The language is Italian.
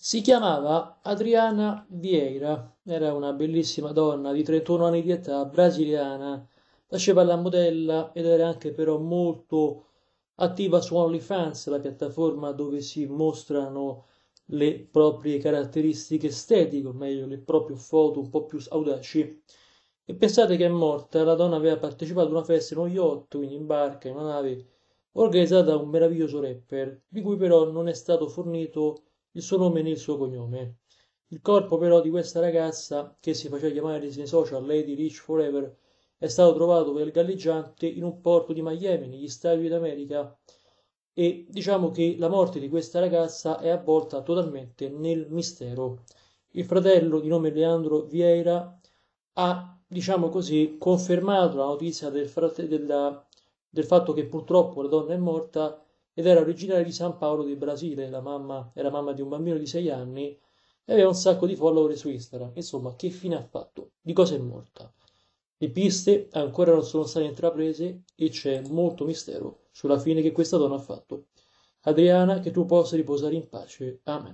Si chiamava Adriana Vieira, era una bellissima donna di 31 anni di età, brasiliana, faceva la modella ed era anche però molto attiva su OnlyFans, la piattaforma dove si mostrano le proprie caratteristiche estetiche, o meglio le proprie foto un po' più audaci. E pensate che è morta, la donna aveva partecipato a una festa in un yacht, quindi in barca, in una nave, organizzata da un meraviglioso rapper, di cui però non è stato fornito il suo nome né il suo cognome. Il corpo però di questa ragazza, che si faceva chiamare nei social Lady Rich Forever, è stato trovato per il galleggiante in un porto di Miami, negli Stati Uniti d'America, e diciamo che la morte di questa ragazza è avvolta totalmente nel mistero. Il fratello di nome Leandro Vieira ha, diciamo così, confermato la notizia del, frate- della, del fatto che purtroppo la donna è morta ed era originaria di San Paolo di Brasile, la mamma, era mamma di un bambino di 6 anni e aveva un sacco di follower su Instagram. Insomma, che fine ha fatto? Di cosa è morta? Le piste ancora non sono state intraprese e c'è molto mistero sulla fine che questa donna ha fatto. Adriana, che tu possa riposare in pace. Amen.